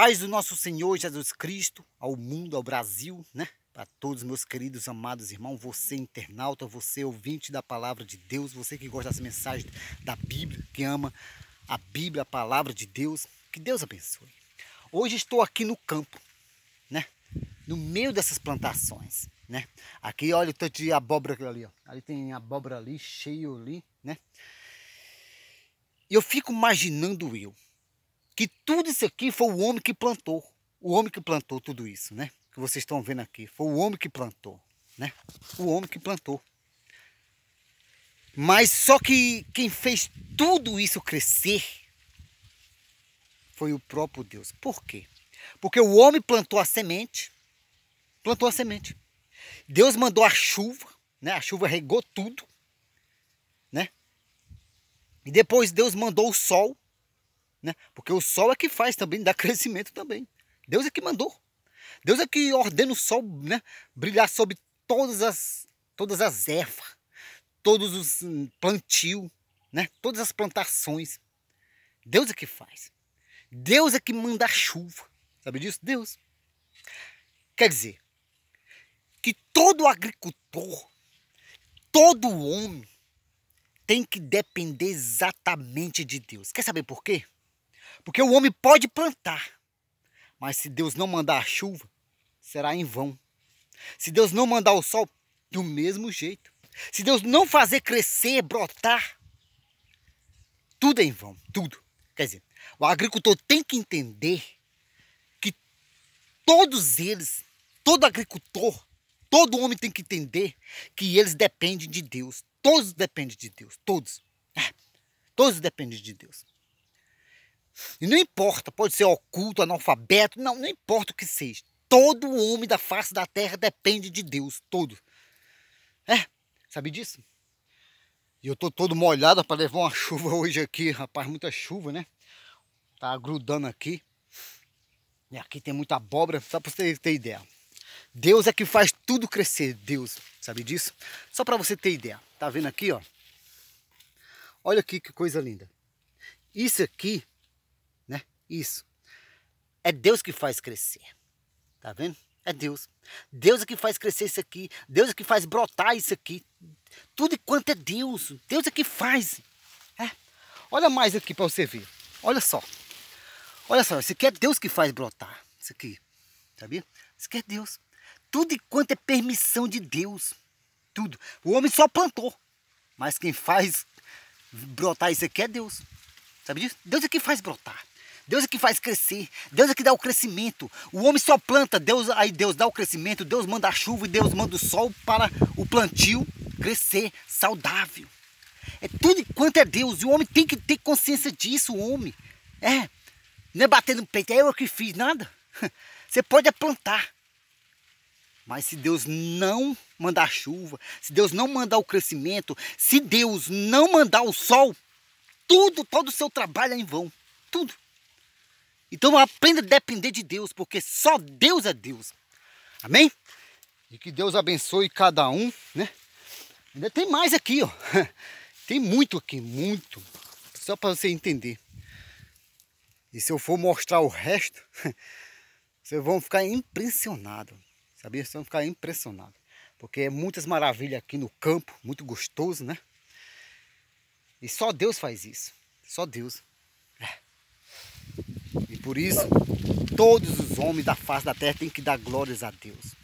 paz do nosso Senhor Jesus Cristo ao mundo, ao Brasil, né? Para todos meus queridos, amados irmãos, você internauta, você ouvinte da palavra de Deus, você que gosta das mensagens da Bíblia, que ama a Bíblia, a palavra de Deus, que Deus abençoe. Hoje estou aqui no campo, né? No meio dessas plantações, né? Aqui, olha o tanto de abóbora ali, ó. Ali tem abóbora ali, cheio ali, né? E eu fico imaginando eu, que tudo isso aqui foi o homem que plantou. O homem que plantou tudo isso, né? Que vocês estão vendo aqui. Foi o homem que plantou, né? O homem que plantou. Mas só que quem fez tudo isso crescer foi o próprio Deus. Por quê? Porque o homem plantou a semente, plantou a semente. Deus mandou a chuva, né? A chuva regou tudo, né? E depois Deus mandou o sol, né? Porque o sol é que faz também, dá crescimento também. Deus é que mandou. Deus é que ordena o sol né, brilhar sobre todas as, todas as ervas, todos os hum, plantios, né, todas as plantações. Deus é que faz. Deus é que manda a chuva. Sabe disso? Deus. Quer dizer, que todo agricultor, todo homem, tem que depender exatamente de Deus. Quer saber por quê? Porque o homem pode plantar, mas se Deus não mandar a chuva, será em vão. Se Deus não mandar o sol, do mesmo jeito. Se Deus não fazer crescer, brotar, tudo é em vão, tudo. Quer dizer, o agricultor tem que entender que todos eles, todo agricultor, todo homem tem que entender que eles dependem de Deus. Todos dependem de Deus, todos. É, todos dependem de Deus. E não importa, pode ser oculto, analfabeto, não, não importa o que seja. Todo homem da face da terra depende de Deus, todo. É, sabe disso? E eu tô todo molhado para levar uma chuva hoje aqui, rapaz, muita chuva, né? Tá grudando aqui. E aqui tem muita abóbora, só para você ter ideia. Deus é que faz tudo crescer, Deus, sabe disso? Só para você ter ideia. Tá vendo aqui, ó? Olha aqui que coisa linda. Isso aqui isso. É Deus que faz crescer. Tá vendo? É Deus. Deus é que faz crescer isso aqui. Deus é que faz brotar isso aqui. Tudo quanto é Deus. Deus é que faz. É. Olha mais aqui para você ver. Olha só. Olha só. Isso aqui é Deus que faz brotar. Isso aqui. Sabia? Isso aqui é Deus. Tudo quanto é permissão de Deus. Tudo. O homem só plantou. Mas quem faz brotar isso aqui é Deus. Sabe disso? Deus é que faz brotar. Deus é que faz crescer, Deus é que dá o crescimento. O homem só planta, Deus aí Deus dá o crescimento, Deus manda a chuva e Deus manda o sol para o plantio crescer saudável. É tudo quanto é Deus, e o homem tem que ter consciência disso, o homem. É, não é bater no peito, é eu que fiz, nada. Você pode plantar, mas se Deus não mandar chuva, se Deus não mandar o crescimento, se Deus não mandar o sol, tudo, todo o seu trabalho é em vão. Tudo. Então aprenda a depender de Deus, porque só Deus é Deus. Amém? E que Deus abençoe cada um, né? Ainda tem mais aqui, ó. Tem muito aqui, muito. Só para você entender. E se eu for mostrar o resto, vocês vão ficar impressionados. Sabia? Vocês vão ficar impressionados. Porque é muitas maravilhas aqui no campo, muito gostoso, né? E só Deus faz isso. Só Deus. Por isso, todos os homens da face da terra têm que dar glórias a Deus.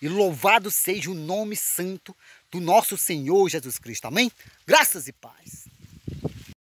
E louvado seja o nome santo do nosso Senhor Jesus Cristo. Amém? Graças e paz.